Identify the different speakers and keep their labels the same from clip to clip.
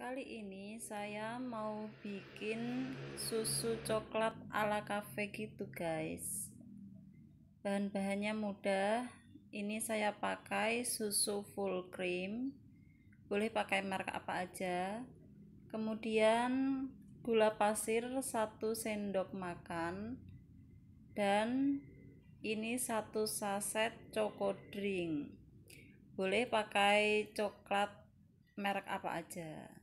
Speaker 1: Kali ini saya mau bikin susu coklat ala cafe gitu guys Bahan-bahannya mudah Ini saya pakai susu full cream Boleh pakai merek apa aja Kemudian gula pasir 1 sendok makan Dan ini satu saset choco drink boleh pakai coklat merek apa aja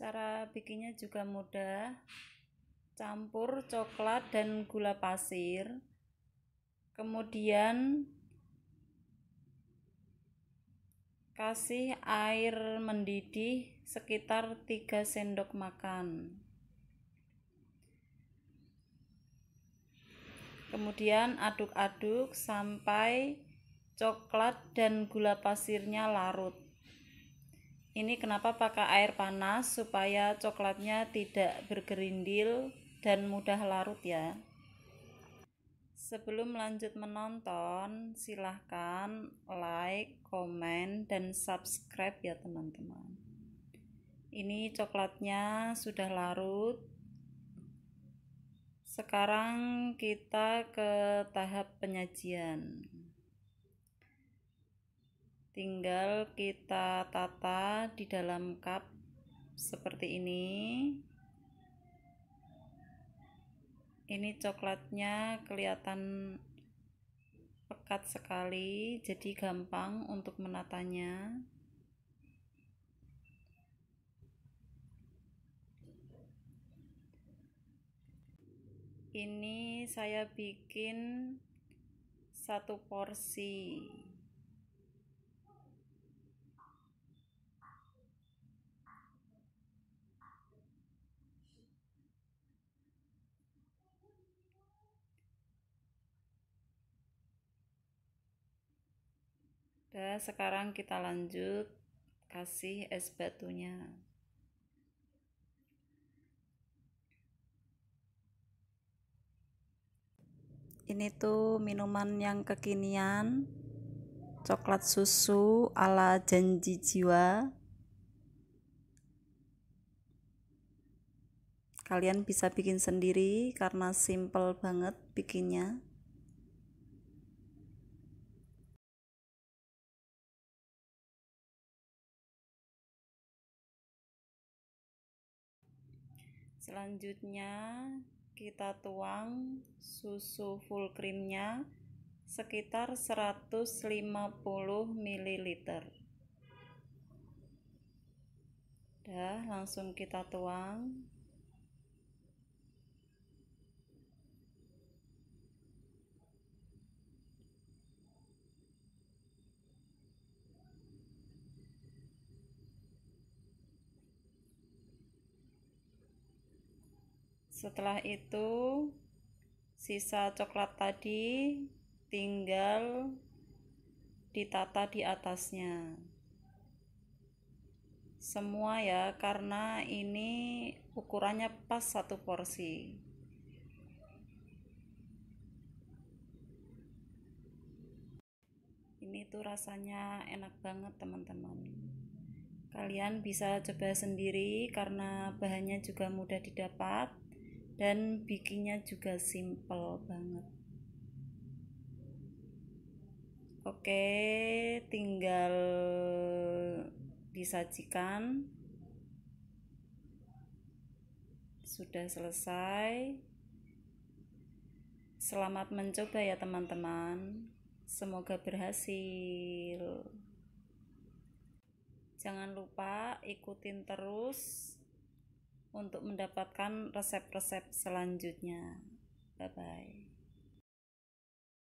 Speaker 1: cara bikinnya juga mudah campur coklat dan gula pasir kemudian kasih air mendidih sekitar 3 sendok makan kemudian aduk-aduk sampai coklat dan gula pasirnya larut ini kenapa pakai air panas supaya coklatnya tidak bergerindil dan mudah larut ya sebelum lanjut menonton silahkan like, komen, dan subscribe ya teman-teman ini coklatnya sudah larut sekarang kita ke tahap penyajian tinggal kita tata di dalam cup seperti ini ini coklatnya kelihatan pekat sekali jadi gampang untuk menatanya ini saya bikin satu porsi dan sekarang kita lanjut kasih es batunya ini tuh minuman yang kekinian coklat susu ala janji jiwa kalian bisa bikin sendiri karena simple banget bikinnya selanjutnya kita tuang susu full creamnya sekitar 150 ml Dah, langsung kita tuang setelah itu sisa coklat tadi tinggal ditata di atasnya semua ya karena ini ukurannya pas satu porsi ini tuh rasanya enak banget teman-teman kalian bisa coba sendiri karena bahannya juga mudah didapat dan bikinnya juga simple banget oke tinggal disajikan sudah selesai selamat mencoba ya teman-teman semoga berhasil jangan lupa ikutin terus untuk mendapatkan resep-resep selanjutnya. Bye bye.